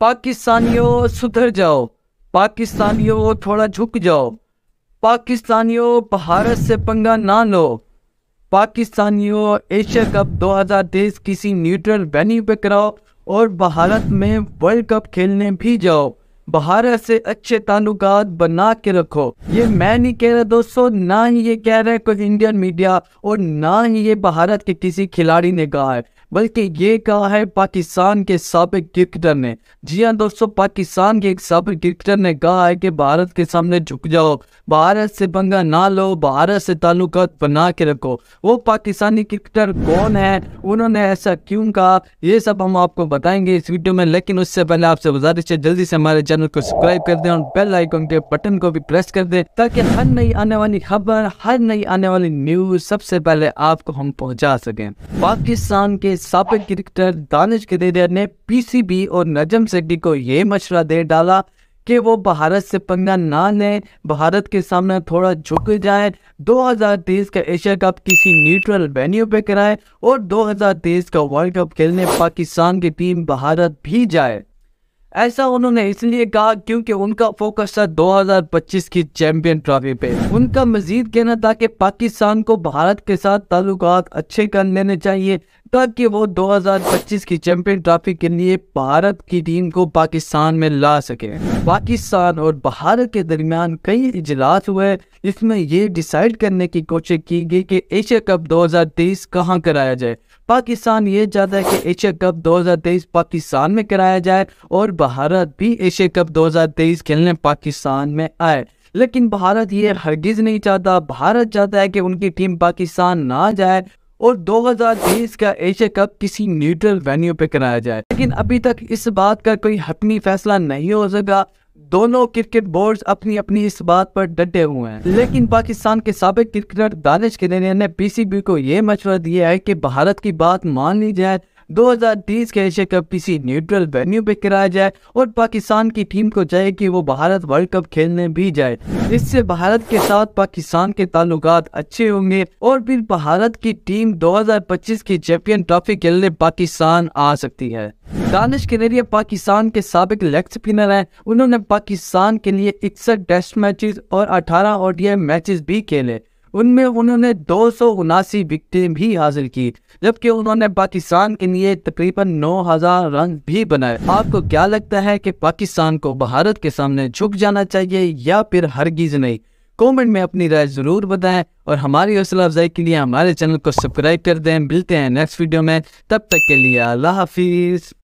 पाकिस्तानियों सुधर जाओ पाकिस्तानियों थोड़ा झुक जाओ पाकिस्तानियों भारत से पंगा ना लो पाकिस्तानियों एशिया कप 2023 किसी न्यूट्रल वेन्यू पे कराओ और भारत में वर्ल्ड कप खेलने भी जाओ बाहर से अच्छे ताल्लुक बना के रखो ये मैं नहीं कह रहा दोस्तों ना ही ये कह रहे कोई इंडियन मीडिया और ना ही ये भारत के किसी खिलाड़ी ने कहा है बल्कि ये कहा है पाकिस्तान के सबक क्रिकेटर ने जी हाँ दोस्तों पाकिस्तान के एक सबक क्रिकेटर ने कहा है कि भारत के सामने झुक जाओ भारत से पंगा ना लो भारत से ताल्लुक बना के रखो वो पाकिस्तानी क्रिकेटर कौन है उन्होंने ऐसा क्यों कहा ये सब हम आपको बताएंगे इस वीडियो में लेकिन उससे पहले आपसे गुजारिश है जल्दी से हमारे चैनल चैनल को सब्सक्राइब कर दें और बेल आइकन के बटन को भी प्रेस कर दें ताकि हर नई आने वाली खबर हर नई आने वाली न्यूज सबसे पहले आपको हम पहुंचा सकें पाकिस्तान के सबक क्रिकेटर दानिश गदेरिया ने पीसीबी और नजम सेट्टी को ये मशुरा दे डाला कि वो भारत से पंगा ना लें भारत के सामने थोड़ा झुक जाए 2023 का एशिया कप किसी न्यूट्रल वेन्यू पे कराए और 2023 का वर्ल्ड कप खेलने पाकिस्तान की टीम भारत भी जाए ऐसा उन्होंने इसलिए कहा क्योंकि उनका फोकस था 2025 की चैंपियन ट्रॉफी पे उनका मजीद कहना था कि पाकिस्तान को भारत के साथ ताल्लुकात अच्छे कर लेने चाहिए ताकि वो 2025 की चैंपियन ट्रॉफी के लिए भारत की टीम को पाकिस्तान में ला सके पाकिस्तान और भारत के दरमियान कई इजलास हुए इसमें ये डिसाइड करने की कोशिश की गई कि एशिया कप 2023 कहां कराया जाए पाकिस्तान ये चाहता है कि एशिया कप 2023 पाकिस्तान में कराया जाए और भारत भी एशिया कप 2023 खेलने पाकिस्तान में आए लेकिन भारत ये हरगिज नहीं चाहता भारत चाहता है कि उनकी टीम पाकिस्तान ना जाए और 2023 का एशिया कप किसी न्यूट्रल वेन्यू पे कराया जाए लेकिन अभी तक इस बात का कोई हतमी फैसला नहीं हो सका दोनों क्रिकेट बोर्ड्स अपनी अपनी इस बात पर डटे हुए हैं लेकिन पाकिस्तान के सबक क्रिकेटर दानिश किरेनिया ने पीसीबी को यह मशवरा दिया है कि भारत की बात मान ली जाए 2030 के एशिया कप किसी न्यूट्रल वेन्यू पे कराया जाए और पाकिस्तान की टीम को चाहिए कि वो भारत वर्ल्ड कप खेलने भी जाए इससे भारत के साथ पाकिस्तान के ताल्लुक अच्छे होंगे और फिर भारत की टीम 2025 की चैंपियन ट्रॉफी खेलने पाकिस्तान आ सकती है दानिश कनेरिया पाकिस्तान के सबक लेग स्पिनर हैं उन्होंने पाकिस्तान के लिए इकसठ टेस्ट मैचेस और 18 ओडीआई मैचेस भी खेले उनमें उन्होंने दो सौ उनासी विकटें भी हासिल की जबकि उन्होंने पाकिस्तान के लिए तकरीबन नौ हजार रन भी बनाए आपको क्या लगता है कि पाकिस्तान को भारत के सामने झुक जाना चाहिए या फिर हरगिज नहीं कमेंट में अपनी राय ज़रूर बताएं और हमारी हौसला अफजाई के लिए हमारे चैनल को सब्सक्राइब कर दें मिलते हैं नेक्स्ट वीडियो में तब तक के लिए अल्लाह हाफिज़